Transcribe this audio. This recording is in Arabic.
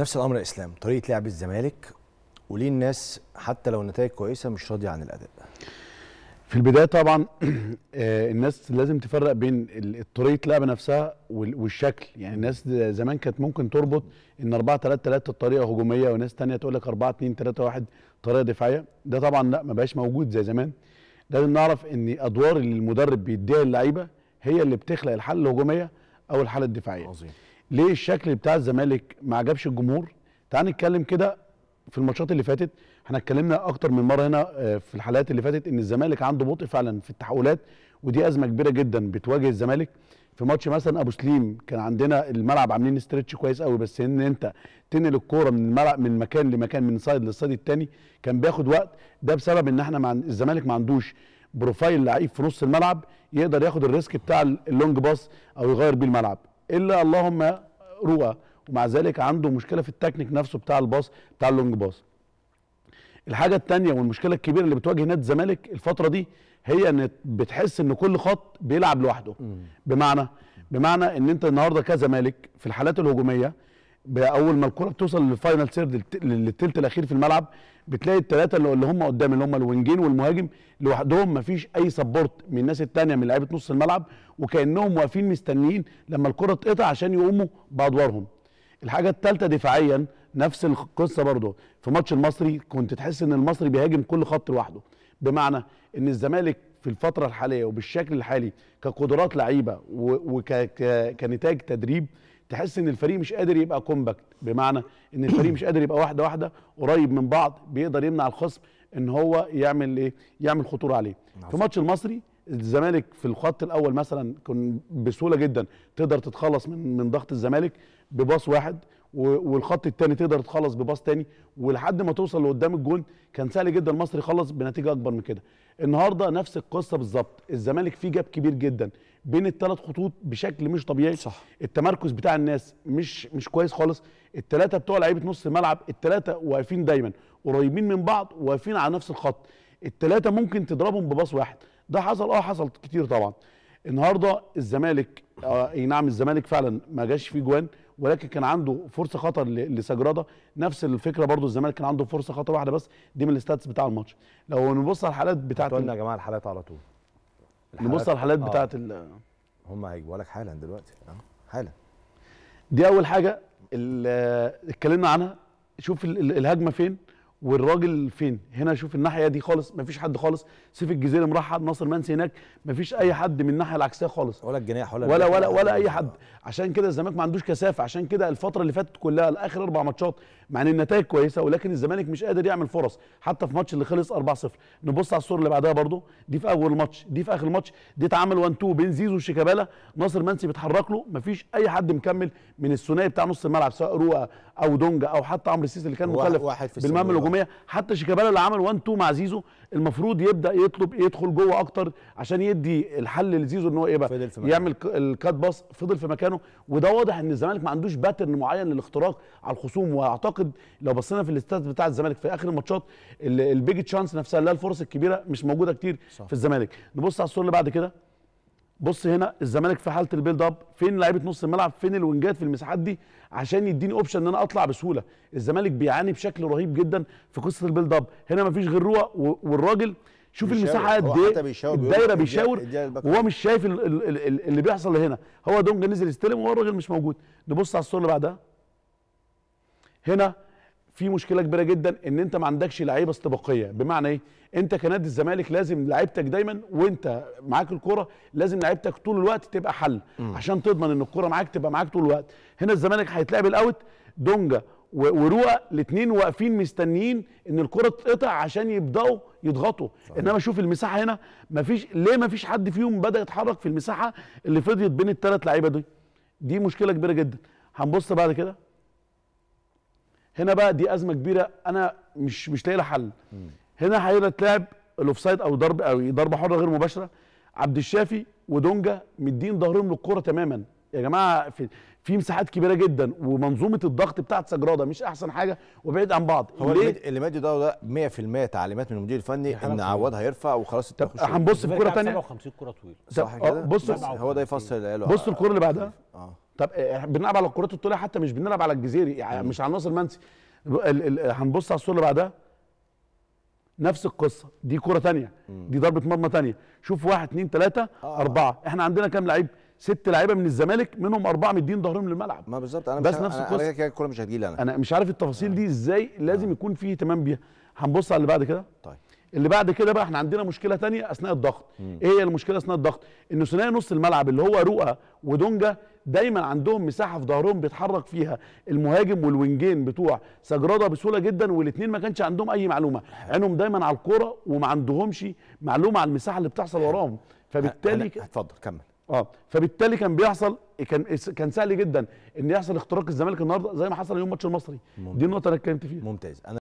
نفس الامر يا اسلام طريقه لعب الزمالك وليه الناس حتى لو النتائج كويسه مش راضيه عن الاداء في البدايه طبعا آه، الناس لازم تفرق بين طريقه لعب نفسها والشكل يعني الناس زمان كانت ممكن تربط ان 4 3 3 الطريقه هجوميه وناس تانية تقول لك 4 2 3 1 طريقه دفاعيه ده طبعا لا ما بقاش موجود زي زمان لازم نعرف ان ادوار اللي المدرب بيديها للعيبه هي اللي بتخلق الحاله الهجوميه او الحاله الدفاعيه عظيم ليه الشكل بتاع الزمالك ما عجبش الجمهور تعال نتكلم كده في الماتشات اللي فاتت احنا اتكلمنا اكتر من مره هنا آه، في الحلقات اللي فاتت ان الزمالك عنده بطء فعلا في التحولات ودي ازمه كبيره جدا بتواجه الزمالك في ماتش مثلا ابو سليم كان عندنا الملعب عاملين استرتش كويس قوي بس ان انت تنقل الكوره من الملعب من مكان لمكان من صيد للصيد الثاني كان بياخد وقت ده بسبب ان احنا مع الزمالك ما عندوش بروفايل لعيب في نص الملعب يقدر ياخد الريسك بتاع اللونج باص او يغير بيه الملعب الا اللهم روى ومع ذلك عنده مشكله في التكنيك نفسه بتاع الباص بتاع اللونج باص الحاجه الثانيه والمشكله الكبيره اللي بتواجه نادي الزمالك الفتره دي هي ان بتحس ان كل خط بيلعب لوحده بمعنى بمعنى ان انت النهارده كزمالك في الحالات الهجوميه باول ما الكره بتوصل للفاينل سيرد للثلث الاخير في الملعب بتلاقي الثلاثه اللي هم قدام اللي هم الوينجين والمهاجم لوحدهم ما فيش اي سبورت من الناس الثانيه من لعيبه نص الملعب وكانهم واقفين مستنيين لما الكره تقطع عشان يقوموا بادوارهم الحاجه الثالثه دفاعيا نفس القصه برضه في ماتش المصري كنت تحس ان المصري بيهاجم كل خط لوحده بمعنى ان الزمالك في الفتره الحاليه وبالشكل الحالي كقدرات لعيبه وكنتاج تدريب تحس ان الفريق مش قادر يبقى كومباكت بمعنى ان الفريق مش قادر يبقى واحده واحده قريب من بعض بيقدر يمنع الخصم ان هو يعمل ايه يعمل خطوره عليه نعم. في ماتش المصري الزمالك في الخط الاول مثلا كان بسهوله جدا تقدر تتخلص من من ضغط الزمالك بباص واحد والخط الثاني تقدر تخلص بباص تاني ولحد ما توصل لقدام الجون كان سهل جدا مصر يخلص بنتيجه اكبر من كده النهارده نفس القصه بالظبط الزمالك فيه جاب كبير جدا بين الثلاث خطوط بشكل مش طبيعي صح. التمركز بتاع الناس مش مش كويس خالص الثلاثه بتوع لعيبه نص الملعب الثلاثه واقفين دايما قريبين من بعض واقفين على نفس الخط الثلاثه ممكن تضربهم بباص واحد ده حصل اه حصل كتير طبعا النهارده الزمالك آه اي نعم الزمالك فعلا ما جاش فيه جوان ولكن كان عنده فرصه خطر لسجراده نفس الفكره برضو الزمالك كان عنده فرصه خطر واحده بس دي من الستاتس بتاع الماتش لو نبص على الحالات بتاعت قلنا يا جماعه الحالات على طول الحالات نبص على الحالات آه. بتاعت ال... هم هيجوا لك حالا دلوقتي اه حالا دي اول حاجه اتكلمنا عنها شوف الهجمه فين والراجل فين هنا شوف الناحيه دي خالص مفيش حد خالص سيف الجزيري مرحب ناصر منسي هناك مفيش اي حد من الناحيه العكسيه خالص ولا الجناح ولا ولا ولا, ولا اي حد عشان كده الزمالك ما عندوش كثافه عشان كده الفتره اللي فاتت كلها الاخر اربع ماتشات مع ان النتائج كويسه ولكن الزمالك مش قادر يعمل فرص حتى في ماتش اللي خلص 4-0 نبص على الصوره اللي بعدها برضو دي في اول ماتش دي في اخر ماتش دي اتعمل 1 2 بين زيزو وشيكابالا ناصر منسي بيتحرك له مفيش اي حد مكمل من الثنائي بتاع نص الملعب سواء روقه او دونجا او حتى عمرو السيسي اللي كان مكلف بالمهام الهجوميه حتى شيكابالا اللي عمل 1 2 مع زيزو المفروض يبدا يطلب يدخل جوه اكتر عشان يدي الحل لزيزو ان هو ايه بقى يعمل الكات باص فضل في مكانه وده واضح ان الزمالك ما عندوش باترن معين للاختراق على الخصوم واعتقد لو بصينا في الاستاد بتاع الزمالك في اخر الماتشات البيج تشانس نفسها اللي هي الفرص الكبيره مش موجوده كتير صح. في الزمالك نبص على الصوره اللي بعد كده بص هنا الزمالك في حاله البيلد اب فين لعيبه نص الملعب فين الوينجات في المساحات دي عشان يديني اوبشن ان انا اطلع بسهوله الزمالك بيعاني بشكل رهيب جدا في قصه البيلد اب هنا مفيش غير روى والراجل شوف المساحه قد ايه الدايره بيشاور وهو مش شايف اللي بيحصل هنا هو دونجا نزل يستلم وهو الراجل مش موجود نبص على الصوره اللي بعدها هنا في مشكله كبيره جدا ان انت ما عندكش لعيبه استباقيه بمعنى ايه انت كنادي الزمالك لازم لعيبتك دايما وانت معاك الكره لازم لعيبتك طول الوقت تبقى حل م. عشان تضمن ان الكره معاك تبقى معاك طول الوقت هنا الزمالك هيتلعب الاوت دونجا ورؤى الاثنين واقفين مستنيين ان الكره تتقطع عشان يبداوا يضغطوا صحيح. انما شوف المساحه هنا مفيش ليه مفيش حد فيهم بدا يتحرك في المساحه اللي فضيت بين الثلاث لعيبه دي دي مشكله كبيره جدا هنبص بعد كده هنا بقى دي ازمه كبيره انا مش مش لاقي لها حل هنا هيتلعب الاوفسايد او ضرب او ضربه حره غير مباشره عبد الشافي ودونجا مدين ظهرهم للكره تماما يا جماعه في في مساحات كبيره جدا ومنظومه الضغط بتاعت سجراده مش احسن حاجه وبعيد عن بعض هو ليه؟ اللي مادي ده 100% تعليمات من المدير الفني ان عواد هيرفع وخلاص طب هنبص في كره ثانيه 57 كوره طويله صح آه، كده بص هو ده يفصل العيال بص الكوره اللي بعدها اه طب آه، بنلعب على الكرات الطوليه حتى مش بنلعب على الجزيري يعني مش على ناصر منسي هنبص على الصوره اللي بعدها نفس القصه دي كره ثانيه دي ضربه مرمى ثانيه شوف واحد اثنين ثلاثه آه. اربعه احنا عندنا كام لعيب ست لعيبه من الزمالك منهم اربعه مدين ظهرهم للملعب ما بالظبط انا بس مش نفس القصه كده الكوره مش هتجيلي انا انا مش عارف التفاصيل دي ازاي لازم آه. يكون في اهتمام بيها هنبص على اللي بعد كده طيب اللي بعد كده بقى احنا عندنا مشكله تانية اثناء الضغط ايه هي المشكله اثناء الضغط ان ثنائي نص الملعب اللي هو رؤى ودونجا دايما عندهم مساحه في ظهرهم بيتحرك فيها المهاجم والوينجين بتوع سجراده بسهوله جدا والاثنين ما كانش عندهم اي معلومه عينهم دايما على الكوره وما عندهمش معلومه على المساحه اللي بتحصل وراهم فبالتالي اتفضل كمل اه فبالتالي كان بيحصل كان كان سهل جدا ان يحصل اختراق الزمالك النهارده زي ما حصل يوم ماتش المصري ممتاز. دي النقطه اللي اتكلمت فيها ممتاز أنا